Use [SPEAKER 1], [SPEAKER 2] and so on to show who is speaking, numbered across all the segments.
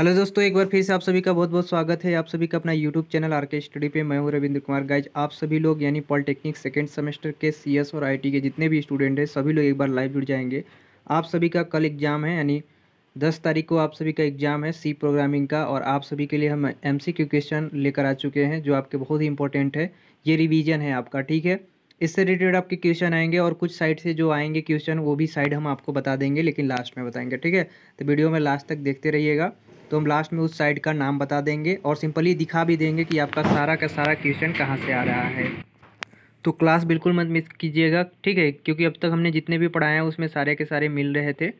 [SPEAKER 1] hello दोस्तों एक बार फिर से आप सभी का बहुत बहुत स्वागत है आप सभी का अपना YouTube channel R K study पे मैं हूँ रविंद्र कुमार गाइज आप सभी लोग यानी पॉलिटेक्निक सेकेंड सेमेस्टर के सीएस और आईटी के जितने भी स्टूडेंट हैं सभी लोग एक बार लाइव जुड़ जाएंगे आप सभी का कल एग्जाम है यानी दस तारीख को आप सभी का एग्जाम है सी प्रोग्रामिंग का और आप सभी के लिए हम एम क्वेश्चन लेकर आ चुके हैं जो आपके बहुत ही इंपॉर्टेंट है ये रिविज़न है आपका ठीक है इससे रिलेटेड आपके क्वेश्चन आएंगे और कुछ साइड से जो आएंगे क्वेश्चन वो भी साइड हम आपको बता देंगे लेकिन लास्ट में बताएंगे ठीक है तो वीडियो में लास्ट तक देखते रहिएगा तो हम लास्ट में उस साइड का नाम बता देंगे और सिंपली दिखा भी देंगे कि आपका सारा का सारा क्वेश्चन कहाँ से आ रहा है तो क्लास बिल्कुल मत मिस कीजिएगा ठीक है क्योंकि अब तक हमने जितने भी पढ़ाए हैं उसमें सारे के सारे मिल रहे थे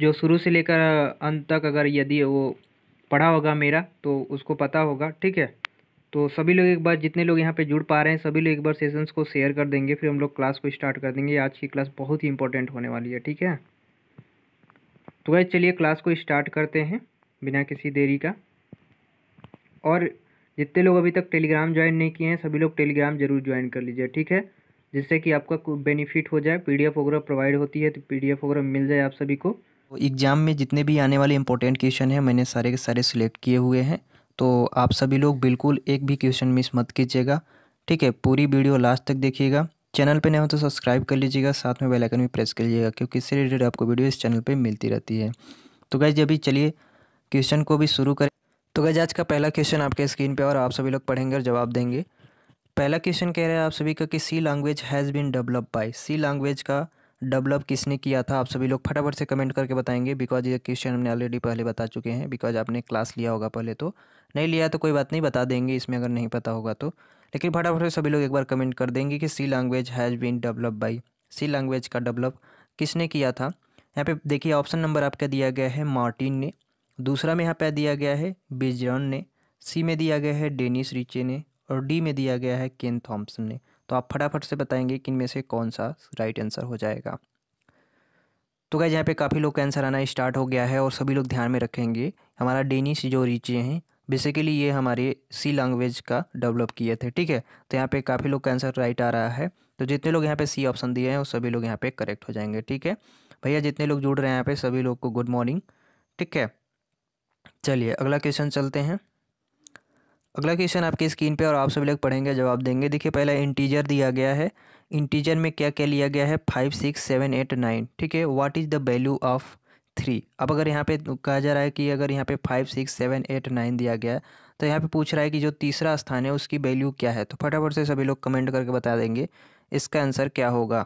[SPEAKER 1] जो शुरू से लेकर अंत तक अगर यदि वो पढ़ा होगा मेरा तो उसको पता होगा ठीक है तो सभी लोग एक बार जितने लोग यहाँ पे जुड़ पा रहे हैं सभी लोग एक बार सेशंस को शेयर कर देंगे फिर हम लोग क्लास को स्टार्ट कर देंगे आज की क्लास बहुत ही इंपॉर्टेंट होने वाली है ठीक है तो वह चलिए क्लास को स्टार्ट करते हैं बिना किसी देरी का और जितने लोग अभी तक टेलीग्राम ज्वाइन नहीं किए हैं सभी लोग टेलीग्राम जरूर ज्वाइन कर लीजिए ठीक है जिससे कि आपका बेनिफिट हो जाए पीडीएफ वगैरह प्रोवाइड होती है तो पीडीएफ वगैरह मिल जाए आप सभी को एग्ज़ाम तो में जितने भी आने वाले इंपॉर्टेंट क्वेश्चन हैं मैंने सारे के सारे सिलेक्ट किए हुए हैं तो आप सभी लोग बिल्कुल एक भी क्वेश्चन मिस मत कीजिएगा ठीक है पूरी वीडियो लास्ट तक देखिएगा चैनल पे नए हो तो सब्सक्राइब कर लीजिएगा साथ में बेल आइकन भी प्रेस कर लीजिएगा क्योंकि इससे रिलेटेड आपको वीडियो इस चैनल पे मिलती रहती है तो गैज अभी चलिए क्वेश्चन को भी शुरू करें तो गैज आज का पहला क्वेश्चन आपके स्क्रीन पे और आप सभी लोग पढ़ेंगे और जवाब देंगे पहला क्वेश्चन कह रहे हैं आप सभी का कि C language has been develop by C language का डेवलप किसने किया था आप सभी लोग फटाफट से कमेंट करके बताएंगे बिकॉज ये क्वेश्चन हमने ऑलरेडी पहले बता चुके हैं बिकॉज आपने क्लास लिया होगा पहले तो नहीं लिया तो कोई बात नहीं बता देंगे इसमें अगर नहीं पता होगा तो लेकिन फटाफट से सभी लोग एक बार कमेंट कर देंगे कि C language has been develop by C language का डेवलप किसने किया था यहाँ पे देखिए ऑप्शन नंबर आपका दिया गया है मार्टिन ने दूसरा में यहाँ पे दिया गया है बिजरन ने सी में दिया गया है डेनिस रिचे ने और डी में दिया गया है केन थॉम्पसन ने तो आप फटाफट से बताएंगे कि इनमें से कौन सा राइट आंसर हो जाएगा तो क्या यहाँ पे काफ़ी लोग का आंसर आना स्टार्ट हो गया है और सभी लोग ध्यान में रखेंगे हमारा डेनिश जो रीचे हैं बेसिकली ये हमारे सी लैंग्वेज का डेवलप किए थे ठीक है तो यहाँ पे काफ़ी लोग का आंसर राइट आ रहा है तो जितने लोग यहाँ पे सी ऑप्शन दिए हैं वो सभी लोग यहाँ पे करेक्ट हो जाएंगे ठीक है भैया जितने लोग जुड़ रहे हैं यहाँ पे सभी लोग को गुड मॉर्निंग ठीक है चलिए अगला क्वेश्चन चलते हैं अगला क्वेश्चन आपके स्क्रीन पे और आप सभी लोग पढ़ेंगे जवाब देंगे देखिए पहला इंटीजर दिया गया है इंटीजर में क्या क्या लिया गया है five six seven eight nine ठीक है what is the value of three अब अगर यहाँ पे कहा जा रहा है कि अगर यहाँ पे five six seven eight nine दिया गया है तो यहाँ पे पूछ रहा है कि जो तीसरा स्थान है उसकी वैल्यू क्या है तो फटाफट से सभी लोग कमेंट करके बता देंगे इसका आंसर क्या होगा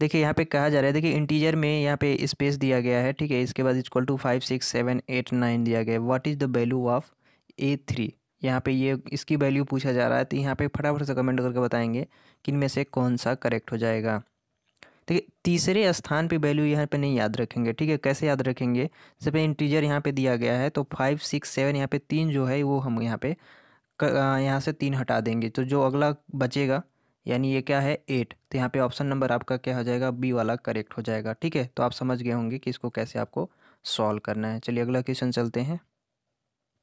[SPEAKER 1] देखिए यहाँ पे कहा जा रहा है देखिए इंटीजर में यहाँ पे स्पेस दिया गया है ठीक है इसके बाद equal to five six seven eight nine दिया गया है what is the value of a three यहाँ पर ये इसकी वैल्यू पूछा जा रहा है तो यहाँ पे फटाफट से कमेंट करके बताएंगे कि इनमें से कौन सा करेक्ट हो जाएगा ठीक है तीसरे स्थान पे वैल्यू यहाँ पे नहीं याद रखेंगे ठीक है कैसे याद रखेंगे जैसे इंटीजर यहाँ पे दिया गया है तो फाइव सिक्स सेवन यहाँ पे तीन जो है वो हम यहाँ पे यहाँ से तीन हटा देंगे तो जो अगला बचेगा यानी ये क्या है एट तो यहाँ पे ऑप्शन नंबर आपका क्या हो जाएगा बी वाला करेक्ट हो जाएगा ठीक है तो आप समझ गए होंगे कि इसको कैसे आपको सॉल्व करना है चलिए अगला क्वेश्चन चलते हैं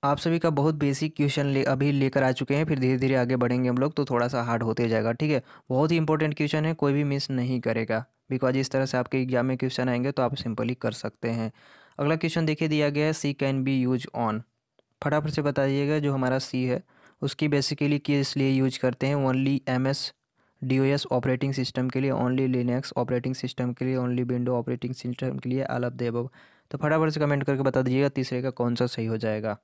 [SPEAKER 1] आप सभी का बहुत बेसिक क्वेश्चन ले अभी लेकर आ चुके हैं फिर धीरे धीरे आगे बढ़ेंगे हम लोग तो थोड़ा सा हार्ड होते जाएगा ठीक है बहुत ही इंपॉर्टेंट क्वेश्चन है कोई भी मिस नहीं करेगा बिकॉज इस तरह से आपके एग्जाम में क्वेश्चन आएंगे तो आप सिंपली कर सकते हैं अगला क्वेश्चन देखिए दिया गया है C can be use on फटाफट से बताइएगा जो हमारा सी है उसकी बेसिकली के इसलिए यूज करते हैं only M S D O S operating system के लिए ओनली लिनक्स ऑपरेटिंग सिस्टम के लिए ओनली विंडो ऑपरेटिंग सिस्टम के लिए आल ऑफ तो फटाफट से कमेंट करके बता दीजिएगा तीसरे का कौन सा सही हो जाएगा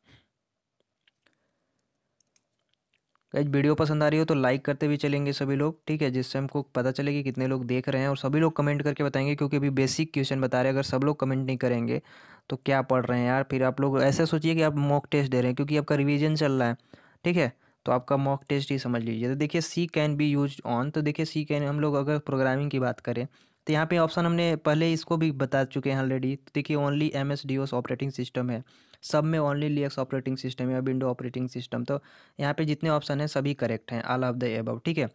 [SPEAKER 1] गाइज वीडियो पसंद आ रही हो तो लाइक करते भी चलेंगे सभी लोग ठीक है जिससे हमको पता चले कि कितने लोग देख रहे हैं और सभी लोग कमेंट करके बताएंगे क्योंकि अभी बेसिक क्वेश्चन बता रहे हैं अगर सब लोग कमेंट नहीं करेंगे तो क्या पढ़ रहे हैं यार फिर आप लोग ऐसा सोचिए कि आप मॉक टेस्ट दे रहे हैं क्योंकि आपका रिविजन चल रहा है ठीक है तो आपका मॉक टेस्ट ही समझ लीजिए तो देखिए C can be use on तो देखिए सी कैन हम लोग अगर प्रोग्रामिंग की बात करें तो यहाँ पे ऑप्शन हमने पहले इसको भी बता चुके हैं ऑलरेडी तो देखिए only M S D OS operating system है सब में ओनली लियक्स ऑपरेटिंग सिस्टम या विंडो ऑपरेटिंग सिस्टम तो यहाँ पे जितने ऑप्शन हैं सभी करेक्ट हैं आल ऑफ द एबव ठीक है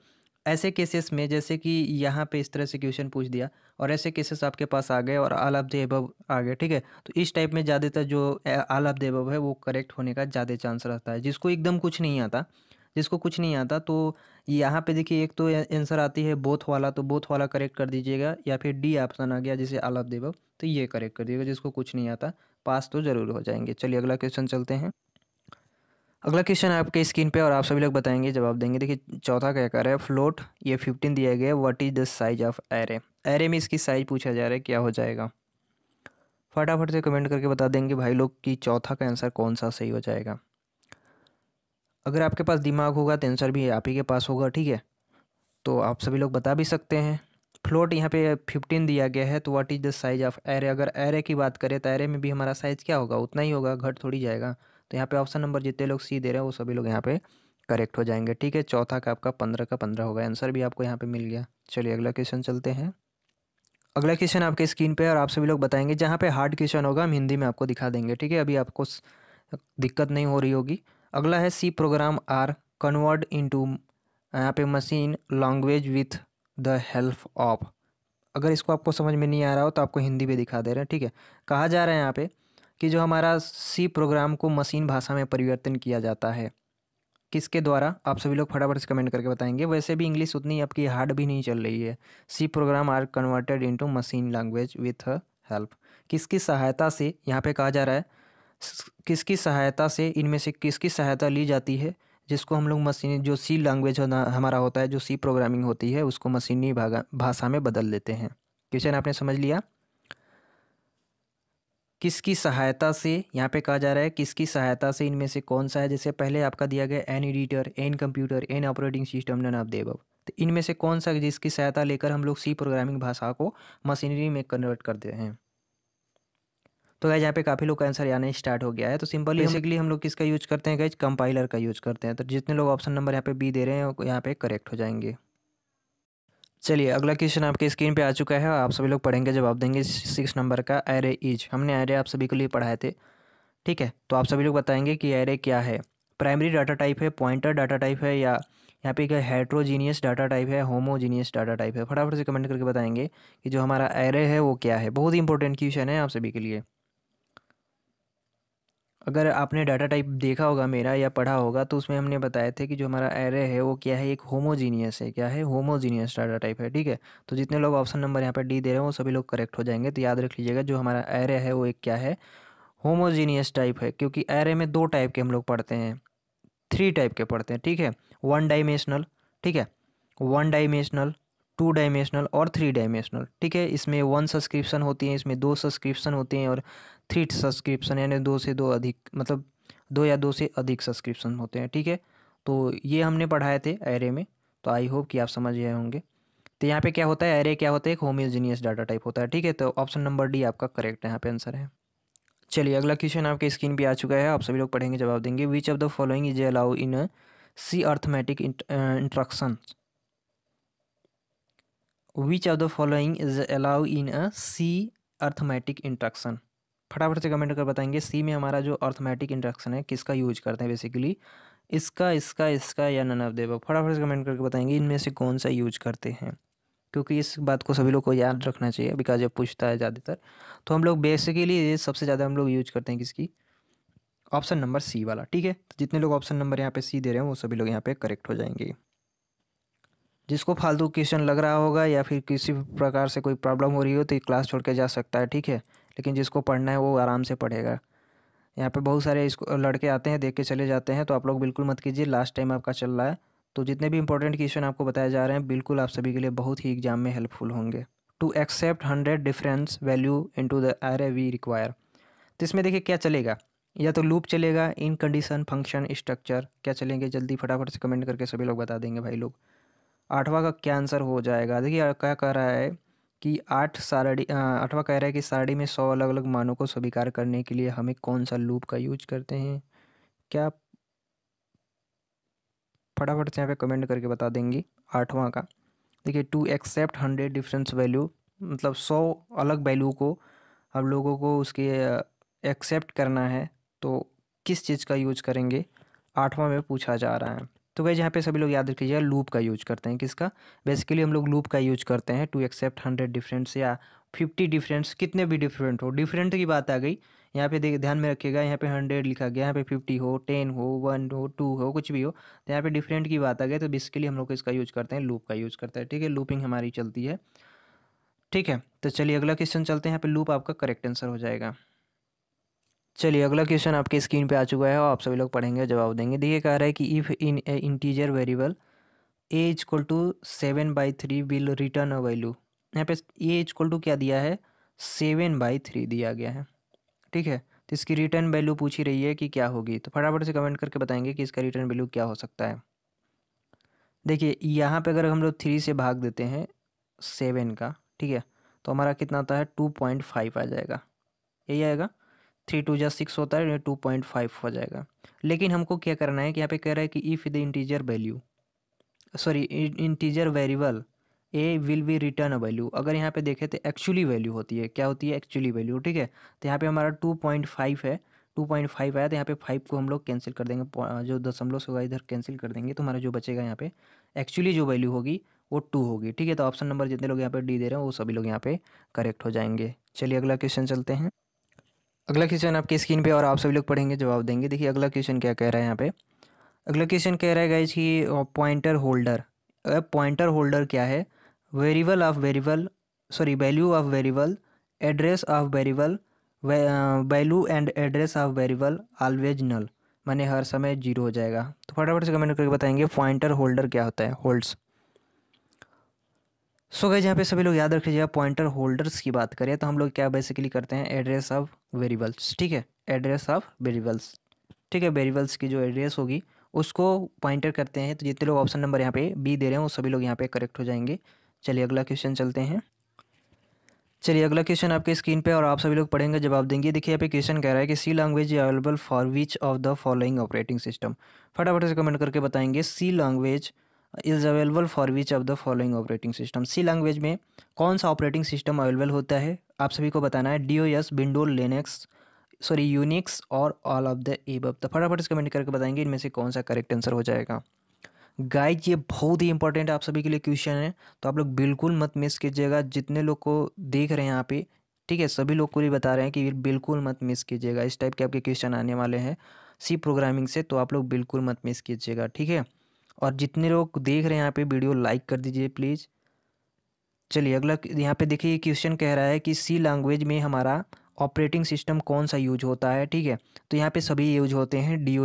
[SPEAKER 1] ऐसे केसेस में जैसे कि यहाँ पे इस तरह से क्वेश्चन पूछ दिया और ऐसे केसेस आपके पास आ गए और आल ऑफ द एबव आ गए ठीक है तो इस टाइप में ज़्यादातर जो आल ऑफ द एबव है वो करेक्ट होने का ज़्यादा चांस रहता है जिसको एकदम कुछ नहीं आता जिसको कुछ नहीं आता तो यहाँ पे देखिए एक तो आंसर आती है बोथ वाला तो बोथ वाला करेक्ट कर दीजिएगा या फिर डी ऑप्शन आ गया जिसे आलप देव तो ये करेक्ट कर दीजिएगा जिसको कुछ नहीं आता पास तो ज़रूर हो जाएंगे चलिए अगला क्वेश्चन चलते हैं अगला क्वेश्चन आपके स्क्रीन पे और आप सभी लोग बताएंगे जवाब देंगे देखिए चौथा क्या कर रहा है फ्लोट ये फिफ्टीन दिया गया what is the size of array array में इसकी साइज पूछा जा रहा है क्या हो जाएगा फटाफट से कमेंट करके बता देंगे भाई लोग कि चौथा का आंसर कौन सा सही हो जाएगा अगर आपके पास दिमाग होगा तो आंसर भी आप ही के पास होगा ठीक है तो आप सभी लोग बता भी सकते हैं फ्लोट यहाँ पे फिफ्टीन दिया गया है तो what is the size of array अगर एरे की बात करें तो एरे में भी हमारा साइज़ क्या होगा उतना ही होगा घट थोड़ी जाएगा तो यहाँ पे ऑप्शन नंबर जितने लोग सी दे रहे हैं वो सभी लोग यहाँ पे करेक्ट हो जाएंगे ठीक है चौथा का आपका पंद्रह का पंद्रह होगा आंसर भी आपको यहाँ पर मिल गया चलिए अगला क्वेश्चन चलते हैं अगला क्वेश्चन आपके स्क्रीन पर और आप सभी लोग बताएंगे जहाँ पर हार्ड क्वेश्चन होगा हम हिंदी में आपको दिखा देंगे ठीक है अभी आपको दिक्कत नहीं हो रही होगी अगला है C program are convert into यहाँ पे machine language with the help of अगर इसको आपको समझ में नहीं आ रहा हो तो आपको हिंदी में दिखा दे रहे हैं ठीक है कहा जा रहा है यहाँ पे कि जो हमारा सी प्रोग्राम को मशीन भाषा में परिवर्तन किया जाता है किसके द्वारा आप सभी लोग फटाफट से कमेंट करके बताएंगे वैसे भी इंग्लिश उतनी आपकी हार्ड भी नहीं चल रही है C program are converted into machine language with help किसकी सहायता से यहाँ पे कहा जा रहा है किसकी सहायता से इनमें से किसकी सहायता ली जाती है जिसको हम लोग मशीनी जो सी लैंग्वेज होना हमारा होता है जो सी प्रोग्रामिंग होती है उसको मशीनी भाषा में बदल देते हैं क्वेश्चन आपने समझ लिया किसकी सहायता से यहाँ पे कहा जा रहा है किसकी सहायता से इनमें से कौन सा है जैसे पहले आपका दिया गया an editor an computer an operating system none of देव तो इनमें से कौन सा जिसकी सहायता लेकर हम लोग सी प्रोग्रामिंग भाषा को मशीनरी में कन्वर्ट करते हैं तो गैज यहाँ पे काफ़ी लोग का आंसर आने स्टार्ट हो गया है तो सिंपल बेसिकली हम लोग किसका यूज़ करते हैं गैज कंपाइलर का यूज़ करते हैं तो जितने लोग ऑप्शन नंबर यहाँ पे बी दे रहे हैं यहाँ पे करेक्ट हो जाएंगे चलिए अगला क्वेश्चन आपके स्क्रीन पे आ चुका है आप सभी लोग पढ़ेंगे जवाब देंगे सिक्स नंबर का एरे इज हमने एरे आप सभी के लिए पढ़ाए थे ठीक है तो आप सभी लोग बताएंगे कि एरे क्या है प्राइमरी डाटा टाइप है पॉइंटर डाटा टाइप है या यहाँ पे क्या हेट्रोजीनियस डाटा टाइप है होमोजीनियस डाटा टाइप है फटाफट से कमेंट करके बताएंगे कि जो हमारा एरे है वो क्या है बहुत ही इंपॉर्टेंट क्वेश्चन है आप सभी के लिए अगर आपने डाटा टाइप देखा होगा मेरा या पढ़ा होगा तो उसमें हमने बताए थे कि जो हमारा एरे है वो क्या है एक होमोजीनियस है क्या है होमोजीनियस डाटा टाइप है ठीक है तो जितने लोग ऑप्शन नंबर यहाँ पर डी दे रहे हैं वो सभी लोग करेक्ट हो जाएंगे तो याद रख लीजिएगा जो हमारा एरे है वो एक क्या है होमोजीनियस टाइप है क्योंकि एरे में दो टाइप के हम लोग पढ़ते हैं थ्री टाइप के पढ़ते हैं ठीक है वन डाइमेंशनल ठीक है वन डाइमेंशनल टू डायमेंशनल और थ्री डायमेंशनल ठीक है इसमें वन सब्सक्रिप्शन होती है इसमें दो सब्सक्रिप्शन होते हैं और थ्री सब्सक्रिप्शन यानी दो से दो अधिक मतलब दो या दो से अधिक सब्सक्रिप्शन होते हैं ठीक है तो ये हमने पढ़ाए थे एरे में तो आई होप कि आप समझ गए होंगे तो यहाँ पे क्या होता है एरे क्या होता है एक होमोजीनियस डाटा टाइप होता है ठीक है तो ऑप्शन नंबर डी आपका करेक्ट यहाँ पे आंसर है चलिए अगला क्वेश्चन आपके स्क्रीन पे आ चुका है आप सभी लोग पढ़ेंगे जवाब देंगे which of the following is allow in C arithmetic instruction which of the following is allow in a C arithmetic instruction फटाफट से कमेंट कर बताएंगे सी में हमारा जो अर्थमेटिक इंट्रक्शन है किसका यूज करते हैं बेसिकली इसका इसका इसका या नन ऑफ देव फटाफट से कमेंट करके बताएंगे इनमें से कौन सा यूज करते हैं क्योंकि इस बात को सभी लोग को याद रखना चाहिए बिकॉज जब पूछता है ज़्यादातर तो हम लोग बेसिकली ये सबसे ज़्यादा हम लोग यूज करते हैं किसकी ऑप्शन नंबर सी वाला ठीक है तो जितने लोग ऑप्शन नंबर यहाँ पे सी दे रहे हैं वो सभी लोग यहाँ पे करेक्ट हो जाएंगे जिसको फालतू क्वेश्चन लग रहा होगा या फिर किसी प्रकार से कोई प्रॉब्लम हो रही हो तो क्लास छोड़ के जा सकता है ठीक है लेकिन जिसको पढ़ना है वो आराम से पढ़ेगा यहाँ पे बहुत सारे इसको लड़के आते हैं देख के चले जाते हैं तो आप लोग बिल्कुल मत कीजिए लास्ट टाइम आपका चल रहा है तो जितने भी इंपॉर्टेंट क्वेश्चन आपको बताए जा रहे हैं बिल्कुल आप सभी के लिए बहुत ही एग्जाम में हेल्पफुल होंगे to accept hundred difference value into the array we require तो इसमें देखिए क्या चलेगा या तो लूप चलेगा इन कंडीशन फंक्शन स्ट्रक्चर क्या चलेंगे जल्दी फटाफट से कमेंट करके सभी लोग बता देंगे भाई लोग आठवां का क्या आंसर हो जाएगा देखिए क्या कह रहा है कि आठ सारणी आठवां कह रहा है कि सारणी में सौ अलग अलग मानों को स्वीकार करने के लिए हमें कौन सा लूप का यूज करते हैं क्या फटाफट से यहाँ पे कमेंट करके बता देंगी आठवां का देखिए to accept hundred difference value मतलब सौ अलग वैल्यू को हम लोगों को उसके एक्सेप्ट करना है तो किस चीज़ का यूज करेंगे आठवां में पूछा जा रहा है तो गाइज यहाँ पे सभी लोग याद रखिएगा लूप का यूज करते हैं किसका बेसिकली हम लोग लूप का यूज करते हैं टू एक्सेप्ट हंड्रेड डिफरेंट्स या फिफ्टी डिफरेंट्स कितने भी डिफरेंट हो डिफरेंट की बात आ गई यहाँ पे देखिए ध्यान में रखिएगा यहाँ पे हंड्रेड लिखा गया यहाँ पे फिफ्टी हो टेन हो वन हो टू हो कुछ भी हो तो यहाँ पे डिफरेंट की बात आ गई तो बेसिकली हम लोग इसका यूज करते हैं लूप का यूज करते हैं ठीक है लूपिंग हमारी चलती है ठीक है तो चलिए अगला क्वेश्चन चलते हैं यहाँ पे लूप आपका करेक्ट आंसर हो जाएगा चलिए अगला क्वेश्चन आपके स्क्रीन पे आ चुका है और आप सभी लोग पढ़ेंगे जवाब देंगे देखिए कह रहा है कि if in a integer variable a equal to seven by three will return a value यहाँ पे ए इजक्वल टू क्या दिया है सेवन बाई थ्री दिया गया है ठीक है तो इसकी रिटर्न वैल्यू पूछी रही है कि क्या होगी तो फटाफट से कमेंट करके बताएंगे कि इसका रिटर्न वैल्यू क्या हो सकता है देखिए यहाँ पर अगर हम लोग थ्री से भाग देते हैं सेवन का ठीक है तो हमारा कितना आता है टू पॉइंट फाइव आ जाएगा यही आएगा थ्री टू जा सिक्स होता है टू पॉइंट फाइव हो जाएगा लेकिन हमको क्या करना है कि यहाँ पे कह रहा है कि if the integer value sorry integer variable a will be return a value अगर यहाँ पे देखें तो एक्चुअली वैल्यू होती है क्या होती है एक्चुअली वैल्यू ठीक है तो यहाँ पे हमारा टू पॉइंट फाइव है टू पॉइंट फाइव आया तो यहाँ पे फाइव को हम लोग कैंसिल कर देंगे जो दशमलव से होगा इधर कैंसिल कर देंगे तो हमारा जो बचेगा यहाँ पे एक्चुअली जो वैल्यू होगी वो टू होगी ठीक है तो ऑप्शन नंबर जितने लोग यहाँ पे डी दे रहे हैं वो सभी लोग यहाँ पे करेक्ट हो जाएंगे चलिए अगला क्वेश्चन चलते हैं अगला क्वेश्चन आपकी स्क्रीन पे और आप सभी लोग पढ़ेंगे जवाब देंगे देखिए अगला क्वेश्चन क्या कह रहा है यहाँ पे अगला क्वेश्चन कह रहा है गाइज कि पॉइंटर होल्डर पॉइंटर होल्डर क्या है variable of variable sorry value of variable address of variable value and address of variable always null माने हर समय जीरो हो जाएगा तो फटाफट से कमेंट करके बताएंगे पॉइंटर होल्डर क्या होता है होल्ड्स सो गए यहाँ पे सभी लोग याद रख जब पॉइंटर होल्डर्स की बात करें तो हम लोग क्या बेसिकली करते हैं एड्रेस ऑफ वेरिएबल्स ठीक है एड्रेस ऑफ वेरिएबल्स ठीक है वेरिएबल्स की जो एड्रेस होगी उसको पॉइंटर करते हैं तो जितने लोग ऑप्शन नंबर यहाँ पे बी दे रहे हैं वो सभी लोग यहाँ पे करेक्ट हो जाएंगे चलिए अगला क्वेश्चन चलते हैं चलिए अगला क्वेश्चन आपके स्क्रीन पे और आप सभी लोग पढ़ेंगे जवाब देंगे देखिए यहाँ पे क्वेश्चन कह रहा है कि C language available for which of the following operating system फटाफट से कमेंट करके बताएंगे C language is available for which of the following operating system C language में कौन सा ऑपरेटिंग सिस्टम अवेलेबल होता है आप सभी को बताना है D O S window Linux sorry Unix और ऑल ऑफ द एब तो फटाफट से कमेंट करके बताएंगे इनमें से कौन सा करेक्ट आंसर हो जाएगा गाइज ये बहुत ही इंपॉर्टेंट आप सभी के लिए क्वेश्चन है तो आप लोग बिल्कुल मत मिस कीजिएगा जितने लोग को देख रहे हैं यहाँ पे ठीक है सभी लोग को भी बता रहे हैं कि बिल्कुल मत मिस कीजिएगा इस टाइप के आपके क्वेश्चन आने वाले हैं सी प्रोग्रामिंग से तो आप लोग बिल्कुल मत मिस कीजिएगा ठीक है और जितने लोग देख रहे हैं यहाँ पे वीडियो लाइक कर दीजिए प्लीज़ चलिए अगला यहाँ पे देखिए क्वेश्चन कह रहा है कि सी लैंग्वेज में हमारा ऑपरेटिंग सिस्टम कौन सा यूज होता है ठीक है तो यहाँ पे सभी यूज होते हैं डी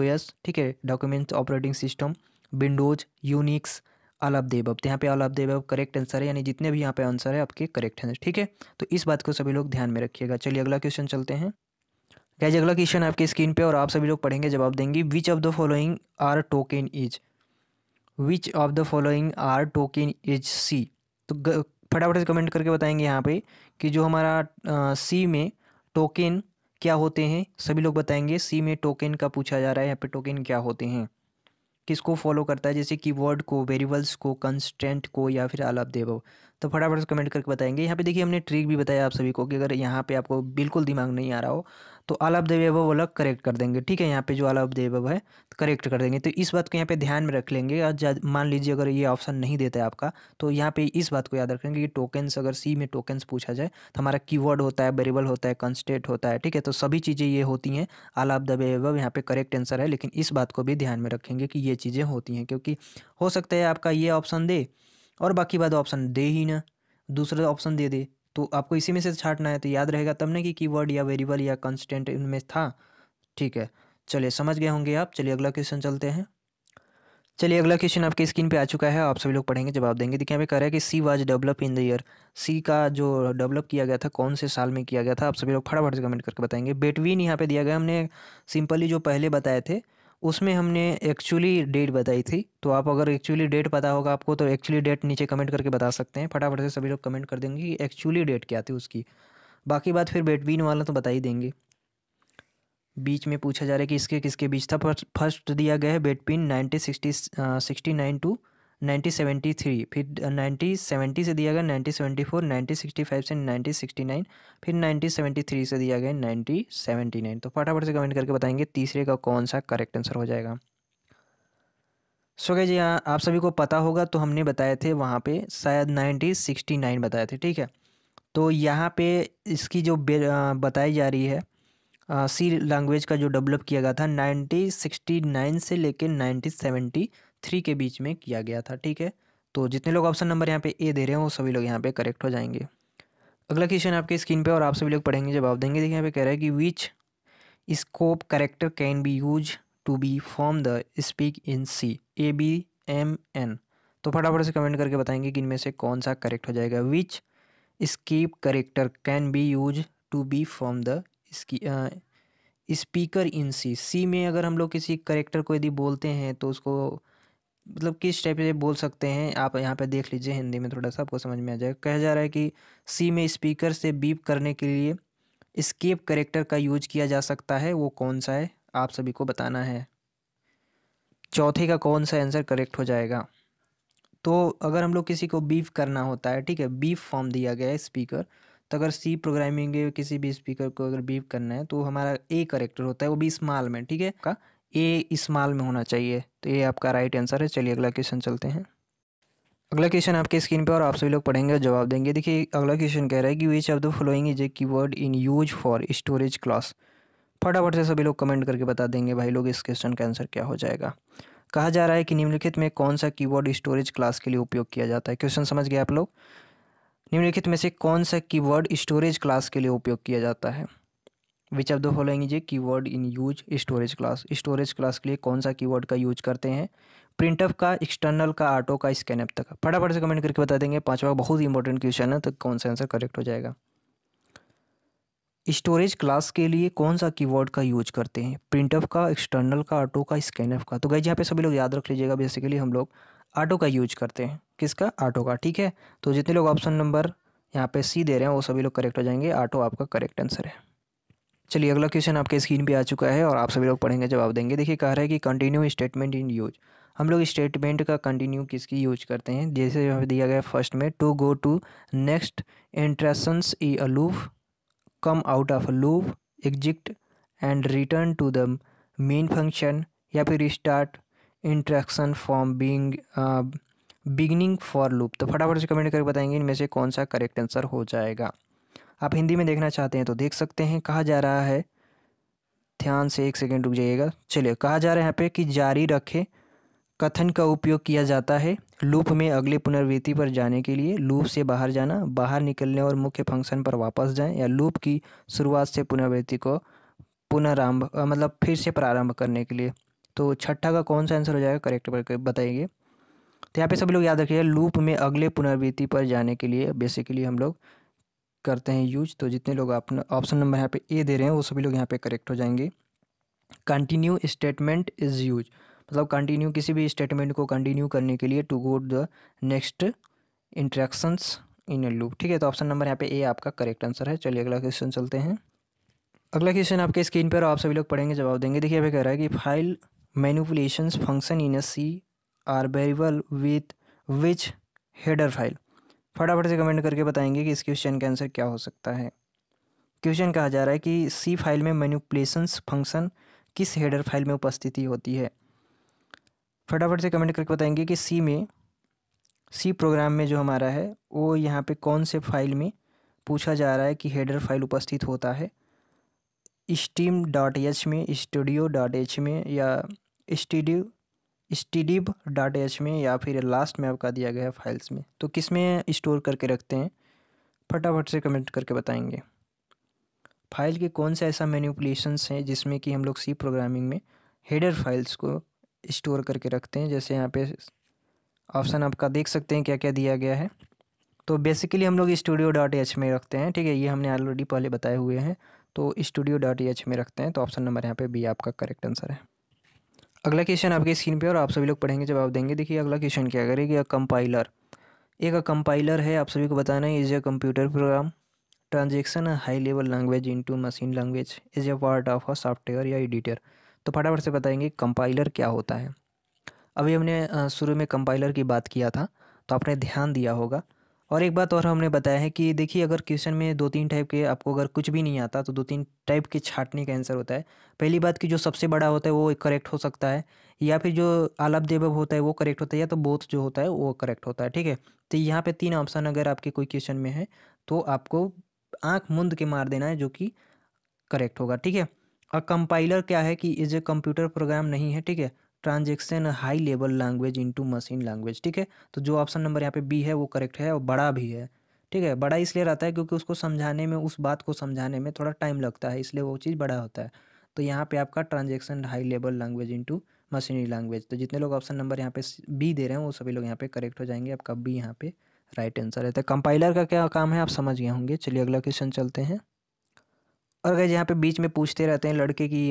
[SPEAKER 1] ठीक है document operating system windows Unix अलब देवब तो यहाँ पे अलब देवब करेक्ट आंसर है यानी जितने भी यहाँ पे आंसर है आपके करेक्ट आंसर ठीक है तो इस बात को सभी लोग ध्यान में रखिएगा चलिए अगला क्वेश्चन चलते हैं गैज अगला क्वेश्चन आपके स्क्रीन पे और आप सभी लोग पढ़ेंगे जवाब देंगे which of the following are token is which of the following are token is C तो फटाफट से कमेंट करके बताएंगे यहाँ पे कि जो हमारा सी में टोकन क्या होते हैं सभी लोग बताएंगे सी में टोकन का पूछा जा रहा है यहाँ पे टोकन क्या होते हैं किसको फॉलो करता है जैसे कीवर्ड को वेरिएबल्स को कंस्टेंट को या फिर आलाप देवो तो फटाफट से कमेंट करके बताएंगे यहाँ पे देखिए हमने ट्रिक भी बताया आप सभी को कि अगर यहाँ पे आपको बिल्कुल दिमाग नहीं आ रहा हो तो अल अब देवेबव अलग करेक्ट कर देंगे ठीक है यहाँ पे जो ऑफ द देवेबव है तो करेक्ट कर देंगे तो इस बात को यहाँ पे ध्यान में रख लेंगे मान लीजिए अगर ये ऑप्शन नहीं देता है आपका तो यहाँ पे इस बात को याद रखेंगे कि टोकन्स अगर सी में टोकन्स पूछा जाए तो हमारा की होता है बेरेबल होता है कंस्टेट होता है ठीक है तो सभी चीज़ें ये होती हैं ऑफ द देवेबव यहाँ पर करेक्ट आंसर है लेकिन इस बात को भी ध्यान में रखेंगे कि ये चीज़ें होती हैं क्योंकि हो सकता है आपका ये ऑप्शन दे और बाकी बात ऑप्शन दे ही ना दूसरा ऑप्शन दे दे तो आपको इसी में से छाटना है तो याद रहेगा तब ने कि कीवर्ड या वेरिएबल या कंस्टेंट इनमें था ठीक है चलिए समझ गए होंगे आप चलिए अगला क्वेश्चन चलते हैं चलिए अगला क्वेश्चन आपकी स्क्रीन पे आ चुका है आप सभी लोग पढ़ेंगे जवाब देंगे देखिए यहाँ पे कह रहा है कि C was develop in the year C का जो डेवलप किया गया था कौन से साल में किया गया था आप सभी लोग फटाफट से कमेंट करके बताएंगे बेटवीन यहाँ पे दिया गया हमने सिंपली जो पहले बताए थे उसमें हमने एक्चुअली डेट बताई थी तो आप अगर एक्चुअली डेट पता होगा आपको तो एक्चुअली डेट नीचे कमेंट करके बता सकते हैं फटाफट से सभी लोग कमेंट कर देंगे कि एक्चुअली डेट क्या थी उसकी बाकी बात फिर बेटवीन वाला तो बता ही देंगे बीच में पूछा जा रहा है कि इसके किसके बीच था फर्स्ट दिया गया है between nineteen sixty sixty nine to 1973 फिर 1970 से दिया गया 1974 1965 से 1969 फिर 1973 से दिया गया 1979 तो फटाफट से कमेंट करके बताएंगे तीसरे का कौन सा करेक्ट आंसर हो जाएगा सो गए जी हाँ आप सभी को पता होगा तो हमने बताए थे वहाँ पे शायद 1969 बताए थे ठीक है तो यहाँ पे इसकी जो बताई जा रही है सी लैंग्वेज का जो डेवलप किया गया था नाइन से लेकर सेवेंटी थ्री के बीच में किया गया था ठीक है तो जितने लोग ऑप्शन नंबर यहाँ पे ए दे रहे हैं वो सभी लोग यहाँ पे करेक्ट हो जाएंगे अगला क्वेश्चन आपके स्क्रीन पे और आप सभी लोग पढ़ेंगे जवाब देंगे देखिए यहाँ पे कह रहा है कि which scope character can be use to be form the speak in C A B M N तो फटाफट से कमेंट करके बताएंगे कि इनमें से कौन सा करेक्ट हो जाएगा which skip character can be use to be form the speaker in C C में अगर हम लोग किसी करेक्टर को यदि बोलते हैं तो उसको मतलब किस टाइप से बोल सकते हैं आप यहाँ पे देख लीजिए हिंदी में थोड़ा सा आपको समझ में आ जाएगा कहा जा रहा है कि सी में स्पीकर से बीप करने के लिए स्केप करेक्टर का यूज किया जा सकता है वो कौन सा है आप सभी को बताना है चौथे का कौन सा आंसर करेक्ट हो जाएगा तो अगर हम लोग किसी को बीफ करना होता है ठीक है बीफ फॉर्म दिया गया है स्पीकर तो अगर सी प्रोग्रामिंग किसी भी स्पीकर को अगर बीफ करना है तो हमारा ए करेक्टर होता है वो भी स्मॉल में ठीक है का ए इस्माल में होना चाहिए तो ये आपका राइट आंसर है चलिए अगला क्वेश्चन चलते हैं अगला क्वेश्चन आपके स्क्रीन पर और आप सभी लोग पढ़ेंगे जवाब देंगे देखिए अगला क्वेश्चन कह रहा है कि which of the following is a keyword in use for storage class फटाफट से सभी लोग कमेंट करके बता देंगे भाई लोग इस क्वेश्चन का आंसर क्या हो जाएगा कहा जा रहा है कि निम्नलिखित में कौन सा कीवर्ड स्टोरेज क्लास के लिए उपयोग किया जाता है क्वेश्चन समझ गए आप लोग निम्नलिखित में से कौन सा कीवर्ड स्टोरेज क्लास के लिए उपयोग किया जाता है which of the following is a word in use storage class storage class के लिए कौन सा वर्ड का यूज करते हैं प्रिंटअप का एक्सटर्नल का आटो का स्कैनअप तक फटाफट से कमेंट करके बता देंगे पांचवा बहुत ही इंपॉर्टेंट क्वेश्चन है तो कौन सा आंसर करेक्ट हो जाएगा स्टोरेज क्लास के लिए कौन सा कीवर्ड का यूज करते हैं प्रिंटअप का एक्सटर्नल का ऑटो का स्कैनअप का तो गई यहाँ पे सभी लोग याद रख लीजिएगा बेसिकली हम लोग ऑटो का यूज करते हैं किसका ऑटो का ठीक है तो जितने लोग ऑप्शन नंबर यहाँ पे सी दे रहे हैं वो सभी लोग करेक्ट हो जाएंगे ऑटो आपका करेक्ट आंसर है चलिए अगला क्वेश्चन आपके स्क्रीन पे आ चुका है और आप सभी लोग पढ़ेंगे जवाब देंगे देखिए कह रहा है कि कंटिन्यू स्टेटमेंट इन यूज हम लोग स्टेटमेंट का कंटिन्यू किसकी यूज करते हैं जैसे दिया गया फर्स्ट में to go to next instructions ई a come out of loop exit and return to the main function या फिर start instruction form being beginning for loop तो फटाफट से कमेंट करके बताएंगे इनमें से कौन सा करेक्ट आंसर हो जाएगा आप हिंदी में देखना चाहते हैं तो देख सकते हैं कहा जा रहा है ध्यान से एक सेकेंड रुक जाइएगा चलिए कहा जा रहा है यहाँ पे कि जारी रखें कथन का उपयोग किया जाता है लूप में अगले पुनर्वृत्ति पर जाने के लिए लूप से बाहर जाना बाहर निकलने और मुख्य फंक्शन पर वापस जाएं या लूप की शुरुआत से पुनर्वृत्ति को पुनरारंभ मतलब फिर से प्रारंभ करने के लिए तो छठा का कौन सा आंसर हो जाएगा करेक्ट पर बताइए तो यहाँ पे सभी लोग याद रखिए लूप में अगले पुनर्वृत्ति पर जाने के लिए बेसिकली हम लोग करते हैं यूज तो जितने लोग अपना ऑप्शन नंबर यहाँ पे ए दे रहे हैं वो सभी लोग यहाँ पे करेक्ट हो जाएंगे कंटिन्यू स्टेटमेंट इज़ यूज मतलब कंटिन्यू किसी भी स्टेटमेंट को कंटिन्यू करने के लिए to go the next instructions in a loop ठीक है तो ऑप्शन नंबर यहाँ पे ए आपका करेक्ट आंसर है चलिए अगला क्वेश्चन चलते हैं अगला क्वेश्चन आपके स्क्रीन पर आप सभी लोग पढ़ेंगे जवाब देंगे देखिए अभी कह रहा है कि file manipulations function in a C are variable with which header file फटाफट से कमेंट करके बताएंगे कि इस क्वेश्चन का आंसर क्या हो सकता है क्वेश्चन कहा जा रहा है कि सी फाइल में मैन्यूपुलेशंस फंक्शन किस हेडर फाइल में उपस्थिति होती है फटाफट से कमेंट करके बताएंगे कि सी में सी प्रोग्राम में जो हमारा है वो यहाँ पे कौन से फाइल में पूछा जा रहा है कि हेडर फाइल उपस्थित होता है स्टीम डॉट एच में स्टूडियो डॉट एच में या स्टूडियो स्टीडिब डॉट एच में या फिर लास्ट में आपका दिया गया है फाइल्स में तो किस में स्टोर करके रखते हैं फटाफट से कमेंट करके बताएंगे फाइल के कौन से ऐसा मैनिपुलेशंस हैं जिसमें कि हम लोग सी प्रोग्रामिंग में हेडर फाइल्स को स्टोर करके रखते हैं जैसे यहाँ पे ऑप्शन आपका देख सकते हैं क्या क्या दिया गया है तो बेसिकली हम लोग स्टूडियो डॉट एच में रखते हैं ठीक है ये हमने ऑलरेडी पहले बताए हुए हैं तो स्टूडियो डॉट एच में रखते हैं तो ऑप्शन नंबर यहाँ पे बी आपका करेक्ट आंसर है अगला क्वेश्चन आपकी स्क्रीन पे और आप सभी लोग पढ़ेंगे जवाब देंगे देखिए अगला क्वेश्चन क्या करेगा कंपाइलर एक कंपाइलर है आप सभी को बताना है is a computer program transaction high level language into machine language is a part of a software या एडिटर तो फटाफट से बताएंगे कंपाइलर क्या होता है अभी हमने शुरू में कंपाइलर की बात किया था तो आपने ध्यान दिया होगा और एक बात और हमने बताया है कि देखिए अगर क्वेश्चन में दो तीन टाइप के आपको अगर कुछ भी नहीं आता तो दो तीन टाइप के छाटने का आंसर होता है पहली बात कि जो सबसे बड़ा होता है वो करेक्ट हो सकता है या फिर जो आलाप देवब होता है वो करेक्ट होता है या तो बोथ जो होता है वो करेक्ट होता है ठीक है तो यहाँ पर तीन ऑप्शन अगर आपके कोई क्वेश्चन में है तो आपको आँख मुंद के मार देना है जो कि करेक्ट होगा ठीक है और कंपाइलर क्या है कि इज ए कंप्यूटर प्रोग्राम नहीं है ठीक है transaction high level language into machine language ठीक है तो जो ऑप्शन नंबर यहाँ पे बी है वो करेक्ट है और बड़ा भी है ठीक है बड़ा इसलिए रहता है क्योंकि उसको समझाने में उस बात को समझाने में थोड़ा टाइम लगता है इसलिए वो चीज़ बड़ा होता है तो यहाँ पे आपका transaction high level language into machinery language तो जितने लोग ऑप्शन नंबर यहाँ पे बी दे रहे हैं वो सभी लोग यहाँ पे करेक्ट हो जाएंगे आपका बी यहाँ पे राइट आंसर है तो कंपाइलर का क्या काम है आप समझ गए होंगे चलिए अगला क्वेश्चन चलते हैं और अगर यहाँ पे बीच में पूछते रहते हैं लड़के की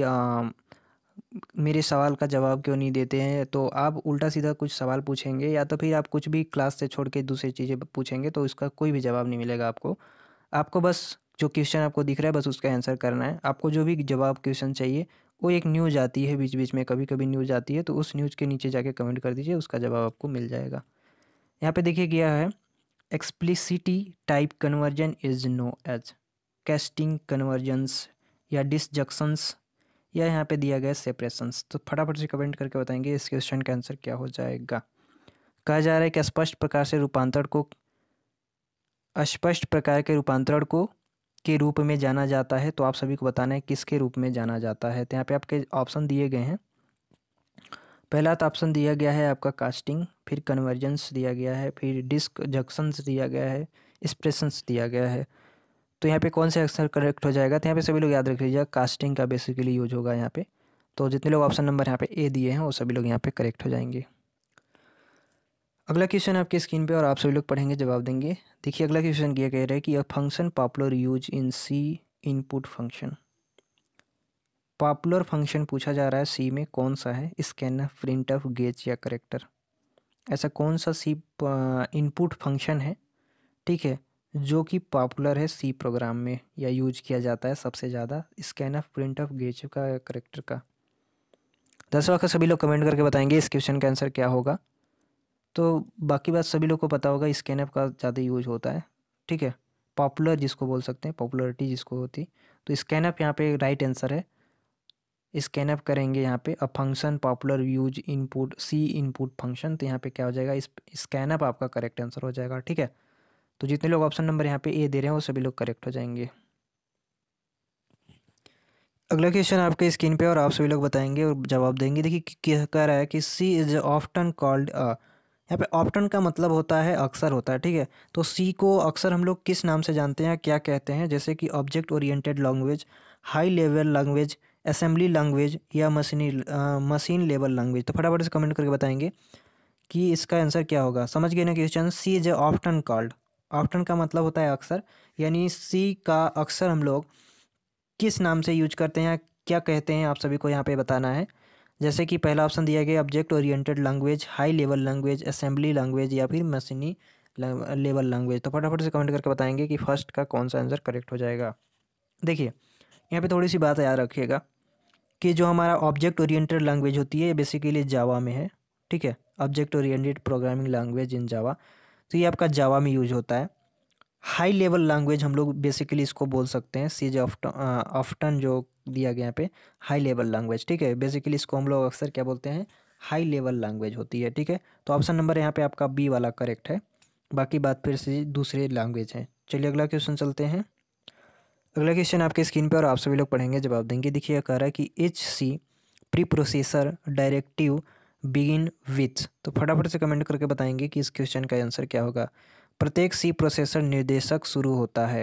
[SPEAKER 1] मेरे सवाल का जवाब क्यों नहीं देते हैं तो आप उल्टा सीधा कुछ सवाल पूछेंगे या तो फिर आप कुछ भी क्लास से छोड़ के दूसरी चीज़ें पूछेंगे तो उसका कोई भी जवाब नहीं मिलेगा आपको आपको बस जो क्वेश्चन आपको दिख रहा है बस उसका आंसर करना है आपको जो भी जवाब क्वेश्चन चाहिए वो एक न्यूज़ आती है बीच बीच में कभी कभी न्यूज़ आती है तो उस न्यूज़ के नीचे जाके कमेंट कर दीजिए उसका जवाब आपको मिल जाएगा यहाँ पे देखिए गया है explicitly type conversion is known as casting convergence या डिसजक्शंस या यहाँ पे दिया गया सेपरेशंस तो फटाफट से कमेंट करके बताएंगे इस क्वेश्चन का आंसर क्या हो जाएगा कहा जा रहा है कि स्पष्ट प्रकार से रूपांतरण को अस्पष्ट प्रकार के रूपांतरण को के रूप में जाना जाता है तो आप सभी को बताना है किसके रूप में जाना जाता है तो यहाँ पे आपके ऑप्शन दिए गए हैं पहला तो ऑप्शन दिया गया है आपका कास्टिंग फिर कन्वर्जेंस दिया गया है फिर डिस्क जक्शंस दिया गया है एक्सप्रेशंस दिया गया है तो यहाँ पे कौन सा आंसर करेक्ट हो जाएगा तो यहाँ पे सभी लोग याद रख लीजिएगा कास्टिंग का बेसिकली यूज होगा यहाँ पे तो जितने लोग ऑप्शन नंबर यहाँ पे ए दिए हैं वो सभी लोग यहाँ पे करेक्ट हो जाएंगे अगला क्वेश्चन आपके स्क्रीन पे और आप सभी लोग पढ़ेंगे जवाब देंगे देखिए अगला क्वेश्चन ये कह रहे हैं कि a function popular use in C input function popular function पूछा जा रहा है सी में कौन सा है स्कैनर प्रिंट ऑफ गेज या करेक्टर ऐसा कौन सा सी इनपुट फंक्शन है ठीक है जो कि पॉपुलर है सी प्रोग्राम में या यूज किया जाता है सबसे ज़्यादा scan of print of gets का करेक्टर का दसवा का सभी लोग कमेंट करके बताएंगे इस क्वेश्चन का आंसर क्या होगा तो बाकी बात सभी लोग को पता होगा स्कैन ऑफ का ज़्यादा यूज होता है ठीक है पॉपुलर जिसको बोल सकते हैं पॉपुलरिटी जिसको होती तो स्कैन ऑफ यहाँ पे राइट आंसर है स्कैन ऐप करेंगे यहाँ पे a function popular use input C input function तो यहाँ पे क्या हो जाएगा इस स्कैन ऐप आपका करेक्ट आंसर हो जाएगा ठीक है तो जितने लोग ऑप्शन नंबर यहाँ पे ए दे रहे हैं वो सभी लोग करेक्ट हो जाएंगे अगला क्वेश्चन आपके स्क्रीन पे और आप सभी लोग बताएंगे और जवाब देंगे देखिए क्या कह रहा है कि C is often called a यहाँ पे ऑप्टन का मतलब होता है अक्सर होता है ठीक है तो सी को अक्सर हम लोग किस नाम से जानते हैं क्या कहते हैं जैसे कि object oriented language high level language assembly language या मशीनी मशीन लेवल लैंग्वेज तो फटाफट से कमेंट करके बताएंगे कि इसका आंसर क्या होगा समझ गए ना question C is often called option का मतलब होता है अक्सर यानी सी का अक्सर हम लोग किस नाम से यूज करते हैं क्या कहते हैं आप सभी को यहाँ पे बताना है जैसे कि पहला ऑप्शन दिया गया object oriented language high level language assembly language या फिर मशीनी लेवल लैंग्वेज तो फटाफट से कमेंट करके बताएंगे कि फर्स्ट का कौन सा आंसर करेक्ट हो जाएगा देखिए यहाँ पे थोड़ी सी बात याद रखिएगा कि जो हमारा ऑब्जेक्ट ओरिएंटेड लैंग्वेज होती है बेसिकली जावा में है ठीक है object oriented programming language in Java तो ये आपका जावा में यूज होता है हाई लेवल लैंग्वेज हम लोग बेसिकली इसको बोल सकते हैं सीज ऑफ्टन जो दिया गया यहाँ पे हाई लेवल लैंग्वेज ठीक है बेसिकली इसको हम लोग अक्सर क्या बोलते हैं हाई लेवल लैंग्वेज होती है ठीक है तो ऑप्शन नंबर यहाँ पे आपका बी वाला करेक्ट है बाकी बात फिर से दूसरे लैंग्वेज है चलिए अगला क्वेश्चन चलते हैं अगला क्वेश्चन आपके स्क्रीन पर और आप सभी लोग पढ़ेंगे जवाब देंगे देखिए कह रहा है कि H C preprocessor directive begin with तो फटाफट से कमेंट करके बताएंगे कि इस क्वेश्चन का आंसर क्या होगा प्रत्येक सी प्रोसेसर निर्देशक शुरू होता है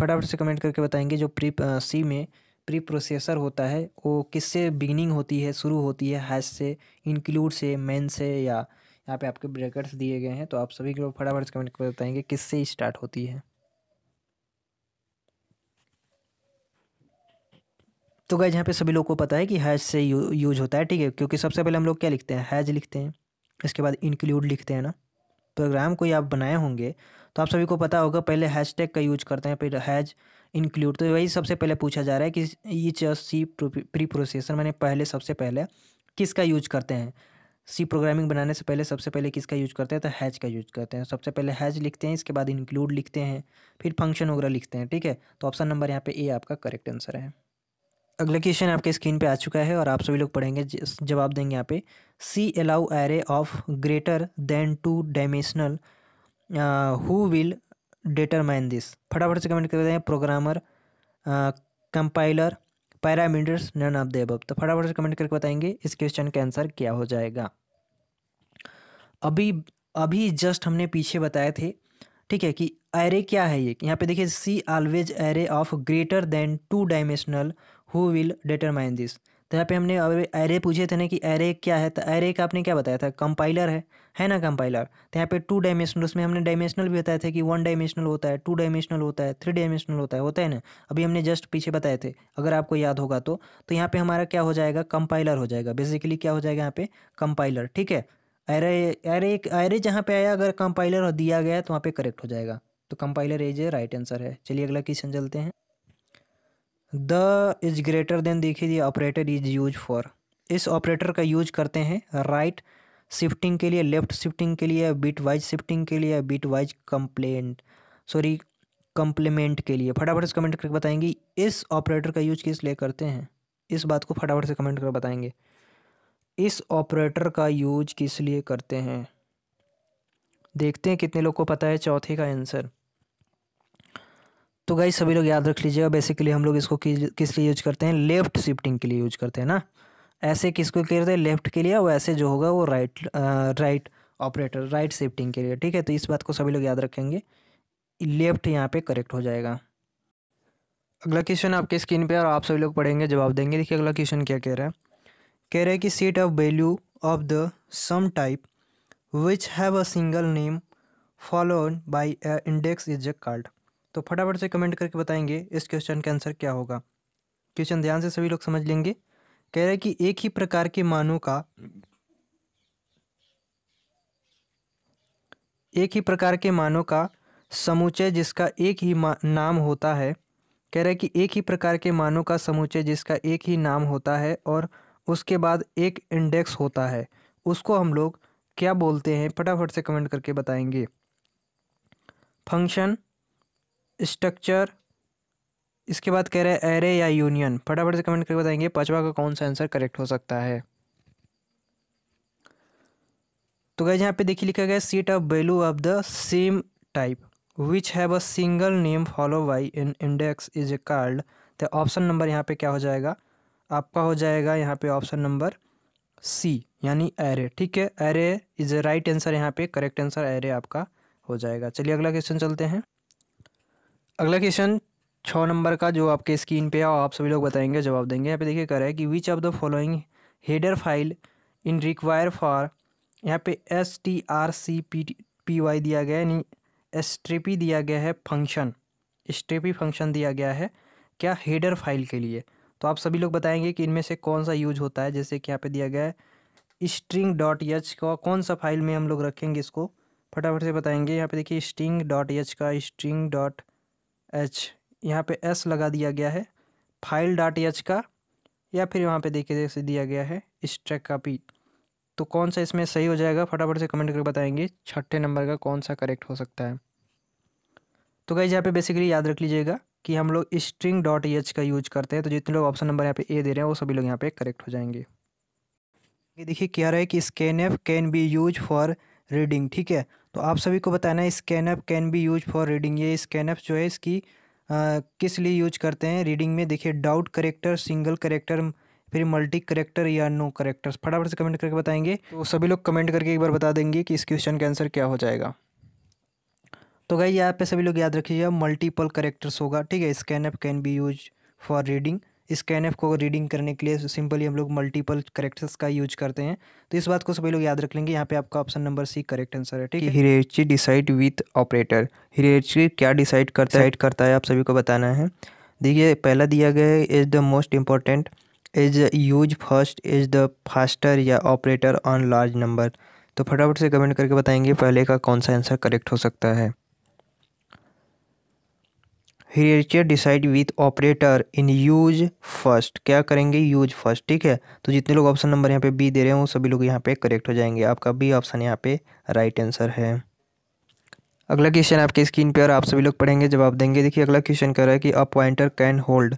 [SPEAKER 1] फटाफट से कमेंट करके बताएंगे जो प्री सी में प्री प्रोसेसर होता है वो किससे बिगिनिंग होती है शुरू होती है हैश से इंक्लूड से मेन से या यहाँ पे आपके ब्रेकर्स दिए गए हैं तो आप सभी को फटाफट से कमेंट करके बताएंगे किससे स्टार्ट होती है तो गाइज यहाँ पे सभी लोग को पता है कि हैज से यू, यूज होता है ठीक है क्योंकि सबसे पहले हम लोग क्या लिखते हैं हैज लिखते हैं इसके बाद इंक्लूड लिखते हैं ना प्रोग्राम कोई आप बनाए होंगे तो आप सभी को पता होगा पहले हैश टैग का यूज करते हैं फिर हैज इंक्लूड तो वही सबसे पहले पूछा जा रहा है कि ईच सी प्री प्रोसेसर मैंने पहले सबसे पहले किसका यूज करते हैं सी प्रोग्रामिंग बनाने से पहले सबसे पहले किसका यूज करते हैं तो हैज का यूज करते हैं सबसे पहले हैज लिखते हैं इसके बाद इंक्लूड लिखते हैं फिर फंक्शन वगैरह लिखते हैं ठीक है तो ऑप्शन नंबर यहाँ पे ए आपका करेक्ट आंसर है अगला क्वेश्चन आपके स्क्रीन पे आ चुका है और आप सभी लोग पढ़ेंगे जवाब देंगे यहाँ पे C allow array of greater than two dimensional who will determine this फटाफट से कमेंट कर दें programmer compiler parameters none of the above तो फटाफट से कमेंट करके बताएंगे इस क्वेश्चन का आंसर क्या हो जाएगा अभी अभी जस्ट हमने पीछे बताए थे ठीक है कि एरे क्या है ये यहाँ पे देखिए C always array of greater than two dimensional who will determine this तो यहाँ पे हमने एरे पूछे थे ना कि एरे क्या है तो एरे का आपने क्या बताया था कंपाइलर है है ना कंपाइलर तो यहाँ पे टू डायमेंशनल उसमें हमने डायमेंशनल भी बताया था कि वन डायमेंशनल होता है टू डायमेंशनल होता है थ्री डायमेंशनल होता है होता है ना अभी हमने जस्ट पीछे बताए थे अगर आपको याद होगा तो तो यहाँ पर हमारा क्या हो जाएगा कंपाइलर हो जाएगा बेसिकली क्या हो जाएगा यहाँ पे कंपाइलर ठीक है एरे एरे एक एरे जहाँ पे आया अगर कंपाइलर दिया गया तो वहाँ पे करेक्ट हो जाएगा तो compiler as a right answer है चलिए अगला क्वेश्चन चलते हैं द इज़ ग्रेटर देन देखिए ये ऑपरेटर इज़ यूज फॉर इस ऑपरेटर का यूज करते हैं राइट शिफ्टिंग के लिए लेफ्ट शिफ्टिंग के लिए बीट वाइज शिफ्टिंग के लिए bit wise complaint sorry complement के लिए फटाफट से कमेंट करके बताएंगे इस ऑपरेटर का यूज किस लिए करते हैं इस बात को फटाफट से कमेंट करके बताएंगे इस ऑपरेटर का यूज किस लिए करते हैं देखते हैं कितने लोग को पता है चौथे का आंसर तो गाई सभी लोग याद रख लीजिएगा बेसिकली हम लोग इसको कि, किस लिए यूज करते हैं लेफ्ट शिफ्टिंग के लिए यूज करते हैं ना ऐसे किसको करते हैं लेफ्ट के लिए और ऐसे जो होगा वो right right operator right shifting के लिए ठीक है तो इस बात को सभी लोग याद रखेंगे लेफ्ट यहाँ पे करेक्ट हो जाएगा अगला क्वेश्चन आपके स्क्रीन पे और आप सभी लोग पढ़ेंगे जवाब देंगे देखिए अगला क्वेश्चन क्या कह रहा है कह रहा है कि set of value of the some type which have a single name followed by index is a called तो फटाफट से कमेंट करके बताएंगे इस क्वेश्चन का आंसर क्या होगा क्वेश्चन ध्यान से सभी लोग समझ लेंगे कह रहे कि एक ही प्रकार के मानों का एक ही प्रकार के मानों का समुच्चय जिसका एक ही नाम होता है कह रहे कि एक ही प्रकार के मानों का समुच्चय जिसका एक ही नाम होता है और उसके बाद एक इंडेक्स होता है उसको हम लोग क्या बोलते हैं फटाफट से कमेंट करके बताएंगे फंक्शन स्ट्रक्चर इसके बाद कह रहे हैं एरे या यूनियन फटाफट से कमेंट करके बताएंगे पांचवा का कौन सा आंसर करेक्ट हो सकता है तो गए यहाँ पे देखिए लिखा गया set of value of the same type which have a single name follow by in index is a called तो ऑप्शन नंबर यहाँ पे क्या हो जाएगा आपका हो जाएगा यहाँ पे ऑप्शन नंबर सी यानी एरे ठीक है array is a right answer यहाँ पे करेक्ट आंसर एरे आपका हो जाएगा चलिए अगला क्वेश्चन चलते हैं अगला क्वेश्चन छः नंबर का जो आपके स्क्रीन पे है आप सभी लोग बताएंगे जवाब देंगे यहाँ पे देखिए कर रहा है कि which of the following header file in require for यहाँ पे S T R C P P Y दिया गया है यानी एस्ट्रेपी दिया गया है फंक्शन स्ट्रेपी फंक्शन दिया गया है क्या हेडर फाइल के लिए तो आप सभी लोग बताएंगे कि इनमें से कौन सा यूज होता है जैसे कि यहाँ पे दिया गया है स्ट्रिंग डॉट एच का कौन सा फाइल में हम लोग रखेंगे इसको फटाफट से बताएंगे यहाँ पे देखिए स्ट्रिंग डॉट एच का स्ट्रिंग डॉट एच यहाँ पे एस लगा दिया गया है फाइल डॉट एच का या फिर यहाँ पे देखिए जैसे दिया गया है स्ट्रैक पी तो कौन सा इसमें सही हो जाएगा फटाफट से कमेंट करके बताएंगे छठे नंबर का कौन सा करेक्ट हो सकता है तो गाइज यहाँ पे बेसिकली याद रख लीजिएगा कि हम लोग स्ट्रिंग डॉट एच का यूज करते हैं तो जितने लोग ऑप्शन नंबर यहाँ पे ए दे रहे हैं वो सभी लोग यहाँ पे करेक्ट हो जाएंगे ये देखिए क्या रहा है कि scan F can be use for reading ठीक है तो आप सभी को बताना है scanf can be use for reading ये स्कैनअप जो है इसकी आ, किस लिए यूज करते हैं रीडिंग में देखिए डाउट करेक्टर सिंगल करेक्टर फिर मल्टी करेक्टर या नो करेक्टर्स फटाफट से कमेंट करके बताएंगे तो सभी लोग कमेंट करके एक बार बता देंगे कि इस क्वेश्चन का आंसर क्या हो जाएगा तो भाई यहाँ पे सभी लोग याद रखिएगा मल्टीपल करेक्टर्स होगा ठीक है scanf can be use for reading इस कैन एफ को रीडिंग करने के लिए सिंपली हम लोग मल्टीपल करेक्टर्स का यूज करते हैं तो इस बात को सभी लोग याद रख लेंगे यहाँ पे आपका option number C correct answer है ठीक है hierarchy decide with operator hierarchy क्या डिसाइड करता है करता है आप सभी को बताना है देखिए पहला दिया गया है is the most important is use first is the faster या ऑपरेटर ऑन लार्ज नंबर तो फटाफट से कमेंट करके बताएंगे पहले का कौन सा आंसर करेक्ट हो सकता है hierarchy decide with operator in use first क्या करेंगे यूज फर्स्ट ठीक है तो जितने लोग ऑप्शन नंबर यहाँ पे बी दे रहे हैं वो सभी लोग यहाँ पे करेक्ट हो जाएंगे आपका बी ऑप्शन यहाँ पे राइट आंसर है अगला क्वेश्चन आपके स्क्रीन पर आप सभी लोग पढ़ेंगे जवाब देंगे देखिए अगला क्वेश्चन कह रहा है कि अ पॉइंटर कैन होल्ड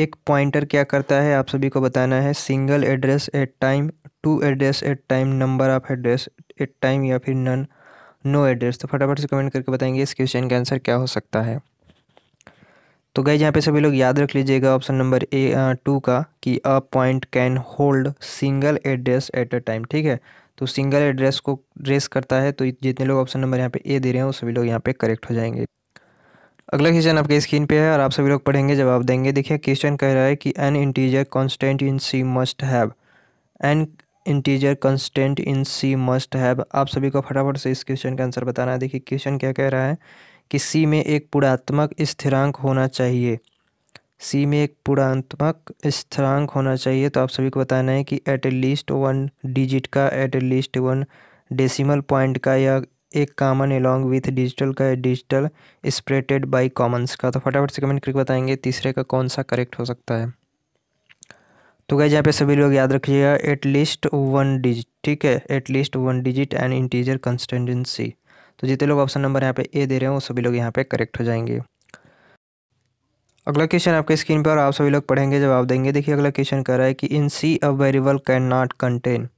[SPEAKER 1] एक पॉइंटर क्या करता है आप सभी को बताना है single address at time two address at time number of address at time या फिर नन नो एड्रेस तो फटाफट से कमेंट करके बताएंगे इस क्वेश्चन का आंसर क्या हो सकता है तो गए यहाँ पे सभी लोग याद रख लीजिएगा ऑप्शन नंबर ए टू का कि a point can hold single address at a time ठीक है तो सिंगल एड्रेस को ड्रेस करता है तो जितने लोग ऑप्शन नंबर यहाँ पे ए दे रहे हैं वो सभी लोग यहाँ पे करेक्ट हो जाएंगे अगला क्वेश्चन आपके स्क्रीन पे है और आप सभी लोग पढ़ेंगे जवाब देंगे देखिए क्वेश्चन कह रहा है कि an integer constant in C must have an integer constant in C must have आप सभी को फटाफट से इस क्वेश्चन का आंसर बताना है देखिए क्वेश्चन क्या कह रहा है कि सी में एक पूर्णात्मक स्थिरांक होना चाहिए सी में एक पूर्णात्मक स्थिरांक होना चाहिए तो आप सभी को बताना है कि एट लीस्ट वन डिजिट का at least one decimal point का या एक कॉमन एलोंग विथ डिजिटल का डिजिटल स्प्रेटेड बाय कॉमन्स का तो फटाफट से कमेंट करके बताएंगे तीसरे का कौन सा करेक्ट हो सकता है तो गए जहाँ पे सभी लोग याद रखिएगा एट लीस्ट वन डिजिट ठीक है at least one digit and integer constancy तो जितने लोग ऑप्शन नंबर यहाँ पे ए दे रहे हैं वो सभी लोग यहाँ पे करेक्ट हो जाएंगे अगला क्वेश्चन आपके स्क्रीन पर आप सभी लोग पढ़ेंगे जवाब देंगे देखिए अगला क्वेश्चन कह रहा है कि in C a variable can not contain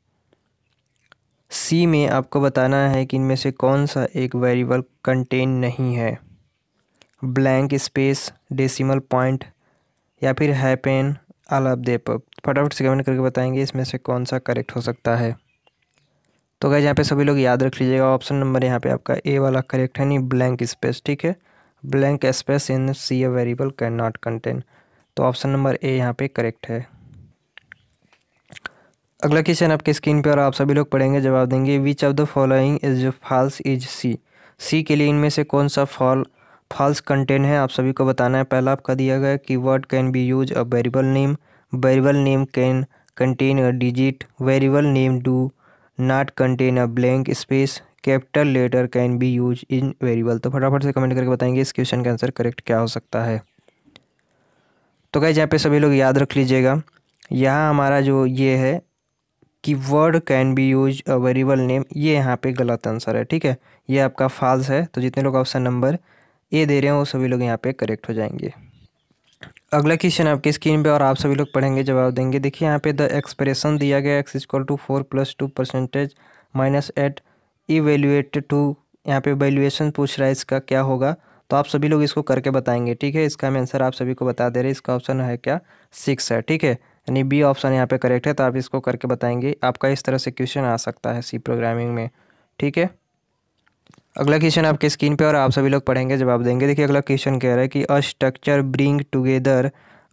[SPEAKER 1] C में आपको बताना है कि इनमें से कौन सा एक वेरिएबल कंटेन नहीं है ब्लैंक स्पेस डेसिमल पॉइंट या फिर हैपेन आल देप फटाफट से कमेंट करके बताएंगे इसमें से कौन सा करेक्ट हो सकता है तो गाइज यहाँ पे सभी लोग याद रख लीजिएगा ऑप्शन नंबर यहाँ पे आपका ए वाला करेक्ट है नहीं ब्लैंक स्पेस ठीक है blank space in C a variable can not contain तो ऑप्शन नंबर ए यहाँ पे करेक्ट है अगला क्वेश्चन आपके स्क्रीन पे और आप सभी लोग पढ़ेंगे जवाब देंगे which of the following is false is C C के लिए इनमें से कौन सा फॉल फॉल्स कंटेंट है आप सभी को बताना है पहला आपका दिया गया कि word can be use a variable name variable name can contain a digit variable name do not contain a blank space capital letter can be use in variable तो फटाफट से कमेंट करके बताएंगे इस क्वेश्चन का आंसर करेक्ट क्या हो सकता है तो कहीं जहाँ पे सभी लोग याद रख लीजिएगा यहाँ हमारा जो ये है कि word can be use a variable name ये यहाँ पे गलत आंसर है ठीक है ये आपका फाल्स है तो जितने लोग ऑप्शन नंबर ए दे रहे हैं वो सभी लोग यहाँ पे करेक्ट हो जाएंगे अगला क्वेश्चन आपकी स्क्रीन पे और आप सभी लोग पढ़ेंगे जवाब देंगे देखिए यहाँ पे द एक्सप्रेशन दिया गया X equal to four plus two percentage minus eight evaluate to यहाँ पे वैल्यूएशन पूछ रहा है इसका क्या होगा तो आप सभी लोग इसको करके बताएंगे ठीक है इसका हम आंसर आप सभी को बता दे रहे हैं इसका ऑप्शन है क्या सिक्स है ठीक है यानी बी ऑप्शन यहाँ पे करेक्ट है तो आप इसको करके बताएंगे आपका इस तरह से क्वेश्चन आ सकता है सी प्रोग्रामिंग में ठीक है अगला क्वेश्चन आपके स्क्रीन पे और आप सभी लोग पढ़ेंगे जवाब देंगे देखिए अगला क्वेश्चन कह रहा है कि a structure bring together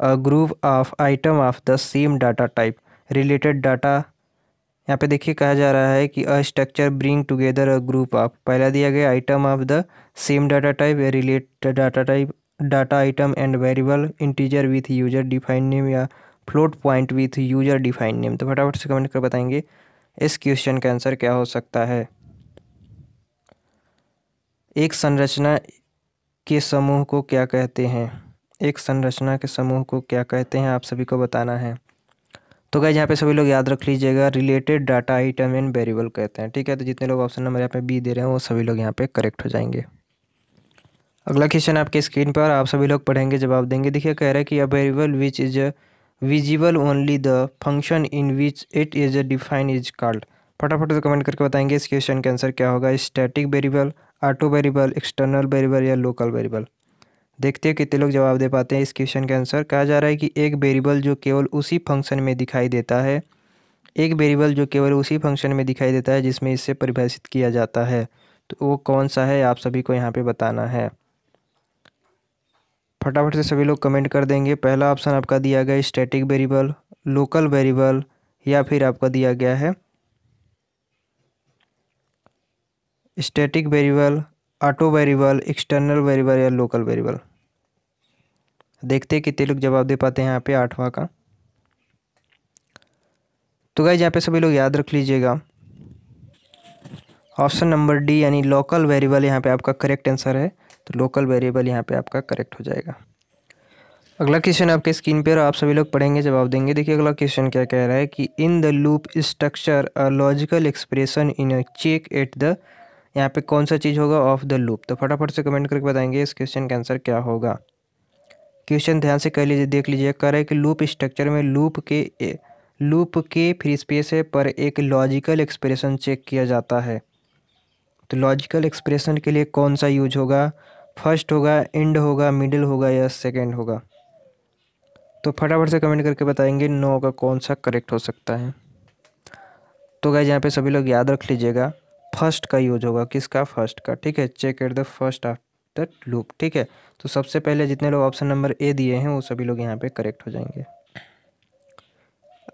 [SPEAKER 1] a group of item of the same data type related data यहाँ पे देखिए कहा जा रहा है कि a structure bring together a group of पहला दिया गया item of the same data type related data type data item and variable integer with user define name या float point with user define name तो फटाफट से comment कर बताएंगे इस क्वेश्चन का आंसर क्या हो सकता है एक संरचना के समूह को क्या कहते हैं एक संरचना के समूह को क्या कहते हैं आप सभी को बताना है तो गए यहाँ पे सभी लोग याद रख लीजिएगा related data item and variable कहते हैं ठीक है तो जितने लोग ऑप्शन नंबर यहाँ पे बी दे रहे हैं वो सभी लोग यहाँ पे करेक्ट हो जाएंगे अगला क्वेश्चन आपके स्क्रीन पर आप सभी लोग पढ़ेंगे जवाब देंगे देखिए कह रहे हैं कि a variable which is visible only the function in which it is define is called फटाफट से कमेंट करके बताएंगे इस क्वेश्चन के आंसर क्या होगा static variable auto variable external variable या लोकल वेरिएबल देखते हैं कितने लोग जवाब दे पाते हैं इस क्वेश्चन के आंसर कहा जा रहा है कि एक वेरिएबल जो केवल उसी फंक्शन में दिखाई देता है एक वेरिएबल जो केवल उसी फंक्शन में दिखाई देता है जिसमें इससे परिभाषित किया जाता है तो वो कौन सा है आप सभी को यहाँ पे बताना है फटाफट से सभी लोग कमेंट कर देंगे पहला ऑप्शन आपका दिया गया स्टैटिक वेरिएबल लोकल वेरिएबल या फिर आपका दिया गया है static variable auto variable external variable या लोकल वेरिएबल देखते हैं कितने लोग जवाब दे पाते हैं यहाँ पे आठवां का तो गाइज यहाँ पे सभी लोग याद रख लीजिएगा ऑप्शन नंबर डी यानी लोकल वेरिएबल यहाँ पे आपका करेक्ट आंसर है तो लोकल वेरिएबल यहाँ पे आपका करेक्ट हो जाएगा अगला क्वेश्चन आपके स्क्रीन पर आप सभी लोग पढ़ेंगे जवाब देंगे देखिए अगला क्वेश्चन क्या कह रहा है कि in the loop structure a logical expression in a check at the यहाँ पे कौन सा चीज़ होगा ऑफ द लूप तो फटाफट से कमेंट करके बताएंगे इस क्वेश्चन का आंसर क्या होगा क्वेश्चन ध्यान से कर लीजिए देख लीजिए कर एक लूप स्ट्रक्चर में लूप के लूप के फ्री स्पेस पर एक लॉजिकल एक्सप्रेशन चेक किया जाता है तो लॉजिकल एक्सप्रेशन के लिए कौन सा यूज होगा फर्स्ट होगा एंड होगा मिडिल होगा या सेकेंड होगा तो फटाफट से कमेंट करके बताएंगे नो का कौन सा करेक्ट हो सकता है तो गैज यहाँ पे सभी लोग याद रख लीजिएगा फर्स्ट का यूज होगा किसका फर्स्ट का ठीक है check at the first of the loop ठीक है तो सबसे पहले जितने लोग ऑप्शन नंबर ए दिए हैं वो सभी लोग यहाँ पे करेक्ट हो जाएंगे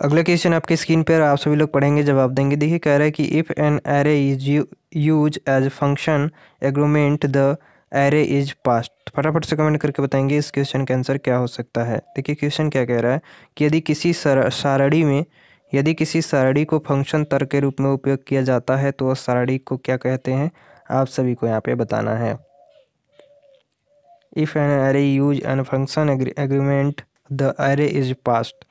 [SPEAKER 1] अगला क्वेश्चन आपकी स्क्रीन पर आप सभी लोग पढ़ेंगे जवाब देंगे देखिए कह रहा है कि if an array is use as function argument the array is passed फटाफट से कमेंट करके बताएंगे इस क्वेश्चन का आंसर क्या हो सकता है देखिए क्वेश्चन क्या कह रहा है कि यदि किसी सारणी में यदि किसी सारणी को फंक्शन तर्क के रूप में उपयोग किया जाता है तो उस सारणी को क्या कहते हैं आप सभी को यहाँ पे बताना है if an array use an function argument the array is passed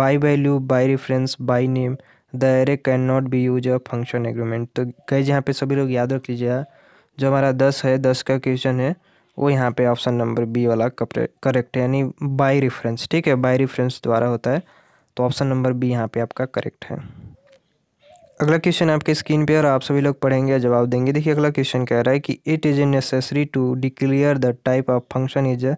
[SPEAKER 1] by value by reference by name the array can not be use a function argument तो गए यहाँ पे सभी लोग याद रख लीजिए जो हमारा दस है दस का क्वेश्चन है वो यहाँ पे ऑप्शन नंबर बी वाला करेक्ट है यानी बाई रिफरेंस ठीक है बाई रिफरेंस द्वारा होता है तो ऑप्शन नंबर बी यहाँ पे आपका करेक्ट है अगला क्वेश्चन आपके स्क्रीन पे और आप सभी लोग पढ़ेंगे जवाब देंगे देखिए अगला क्वेश्चन कह रहा है कि it is a necessary to declare the type of function is a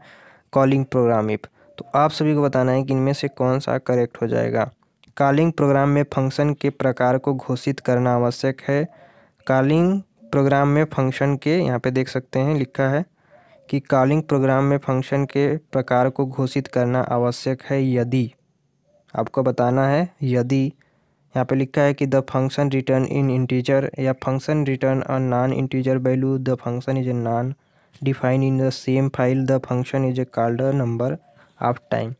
[SPEAKER 1] calling program if तो आप सभी को बताना है कि इनमें से कौन सा करेक्ट हो जाएगा कॉलिंग प्रोग्राम में फंक्शन के प्रकार को घोषित करना आवश्यक है कॉलिंग प्रोग्राम में फंक्शन के यहाँ पे देख सकते हैं लिखा है कि कॉलिंग प्रोग्राम में फंक्शन के प्रकार को घोषित करना आवश्यक है यदि आपको बताना है यदि यहाँ पे लिखा है कि the function return in integer या function return a non integer value the function is a non define in the same file the function is a called number of time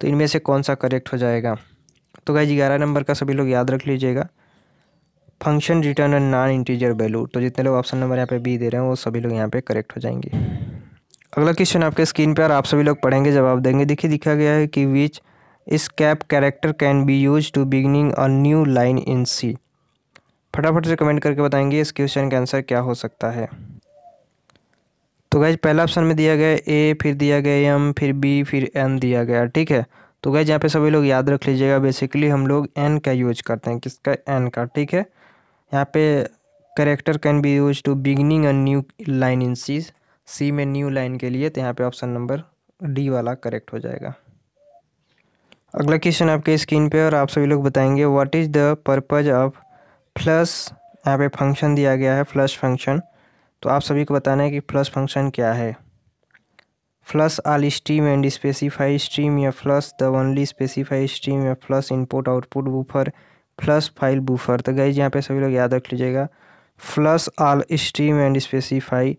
[SPEAKER 1] तो इनमें से कौन सा करेक्ट हो जाएगा तो भाई ग्यारह नंबर का सभी लोग याद रख लीजिएगा function return a non integer value तो जितने लोग ऑप्शन नंबर यहाँ पे बी दे रहे हैं वो सभी लोग यहाँ पे करेक्ट हो जाएंगे अगला क्वेश्चन आपके स्क्रीन पर आप सभी लोग पढ़ेंगे जवाब देंगे देखिए दिखा गया है कि which is cap character can be use to beginning a new line in C फटाफट से कमेंट करके बताएंगे इस क्वेश्चन का आंसर क्या हो सकता है तो गैज पहला ऑप्शन में दिया गया ए फिर दिया गया एम फिर बी फिर एन दिया गया ठीक है तो गैज यहाँ पे सभी लोग याद रख लीजिएगा बेसिकली हम लोग एन का यूज करते हैं किसका एन का ठीक है यहाँ पे character can be use to beginning a new line in C C में न्यू लाइन के लिए तो यहाँ पे ऑप्शन नंबर डी वाला करेक्ट हो जाएगा अगला क्वेश्चन आपके स्क्रीन पे और आप सभी लोग बताएंगे what is the purpose of plus यहाँ पे फंक्शन दिया गया है प्लस फंक्शन तो आप सभी को बताना है कि प्लस फंक्शन क्या है plus all stream and specify stream या plus the only specify stream या plus input output buffer plus file buffer तो गई यहाँ पे सभी लोग याद रख लीजिएगा plus all stream and specify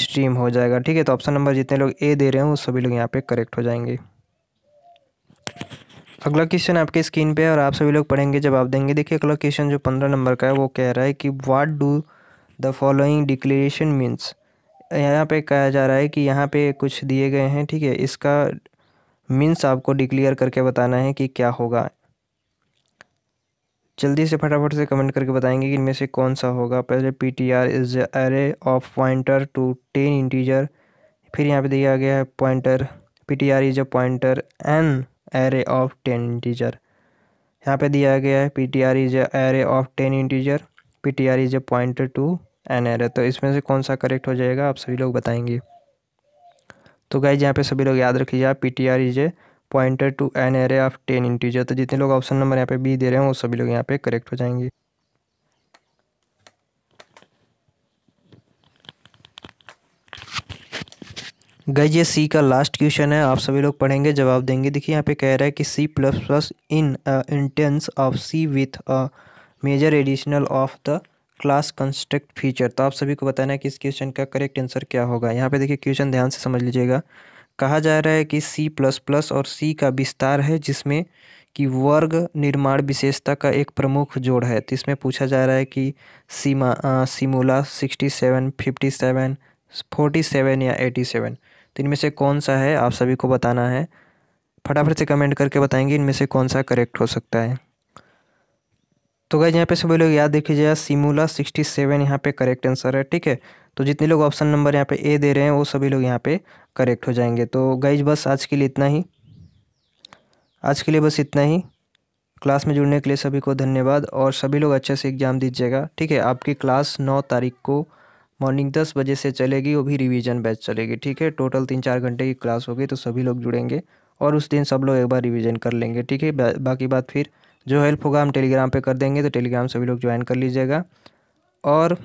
[SPEAKER 1] stream हो जाएगा ठीक है तो ऑप्शन नंबर जितने लोग ए दे रहे हैं वो सभी लोग यहाँ पे करेक्ट हो जाएंगे अगला क्वेश्चन आपके स्क्रीन पे है और आप सभी लोग पढ़ेंगे जवाब देंगे देखिए अगला क्वेश्चन जो पंद्रह नंबर का है वो कह रहा है कि what do the following declaration means यहाँ पे कहा जा रहा है कि यहाँ पे कुछ दिए गए हैं ठीक है इसका मीन्स आपको डिक्लेयर करके बताना है कि क्या होगा जल्दी से फटाफट से कमेंट करके बताएंगे कि इनमें से कौन सा होगा पहले P T R is array of pointer to ten integer फिर यहाँ पे दिया गया है pointer P T R is a pointer an array of ten integer यहाँ पे दिया गया है P T R is array of ten integer P T R is a point to an array तो इसमें से कौन सा करेक्ट हो जाएगा आप सभी लोग बताएंगे तो गाइज यहाँ पे सभी लोग याद रखिएगा P T R is a point to an array of ten integer तो जितने लोग ऑप्शन नंबर यहाँ पे बी दे रहे हैं वो सभी लोग यहाँ पे करेक्ट हो जाएंगे गई ये सी का लास्ट क्वेश्चन है आप सभी लोग पढ़ेंगे जवाब देंगे देखिए यहाँ पे कह रहा है कि C plus plus in intense of C with a major additional of the class construct feature तो आप सभी को बताना है कि इस क्वेश्चन का करेक्ट आंसर क्या होगा यहाँ पे देखिए क्वेश्चन ध्यान से समझ लीजिएगा कहा जा रहा है कि सी प्लस प्लस और सी का विस्तार है जिसमें कि वर्ग निर्माण विशेषता का एक प्रमुख जोड़ है तो इसमें पूछा जा रहा है कि सीमा आ, सीमूला sixty seven fifty seven forty seven या एटी सेवन तो इनमें से कौन सा है आप सभी को बताना है फटाफट से कमेंट करके बताएंगे इनमें से कौन सा करेक्ट हो सकता है तो गाइज यहाँ पे सभी लोग याद देख लीजिएगा सिमूला सिक्सटी सेवन यहाँ पे करेक्ट आंसर है ठीक है तो जितने लोग ऑप्शन नंबर यहाँ पे ए दे रहे हैं वो सभी लोग यहाँ पे करेक्ट हो जाएंगे तो गाइज बस आज के लिए इतना ही आज के लिए बस इतना ही क्लास में जुड़ने के लिए सभी को धन्यवाद और सभी लोग अच्छे से एग्ज़ाम दीजिएगा ठीक है आपकी क्लास नौ तारीख को मॉर्निंग दस बजे से चलेगी वो भी रिवीजन बैच चलेगी ठीक है टोटल तीन चार घंटे की क्लास होगी तो सभी लोग जुड़ेंगे और उस दिन सब लोग एक बार रिवीजन कर लेंगे ठीक है बा, बाकी बात फिर जो हेल्प होगा हम टेलीग्राम पे कर देंगे तो टेलीग्राम सभी लोग ज्वाइन कर लीजिएगा और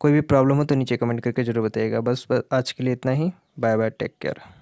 [SPEAKER 1] कोई भी प्रॉब्लम हो तो नीचे कमेंट करके ज़रूर बताइएगा बस, बस आज के लिए इतना ही बाय बाय टेक केयर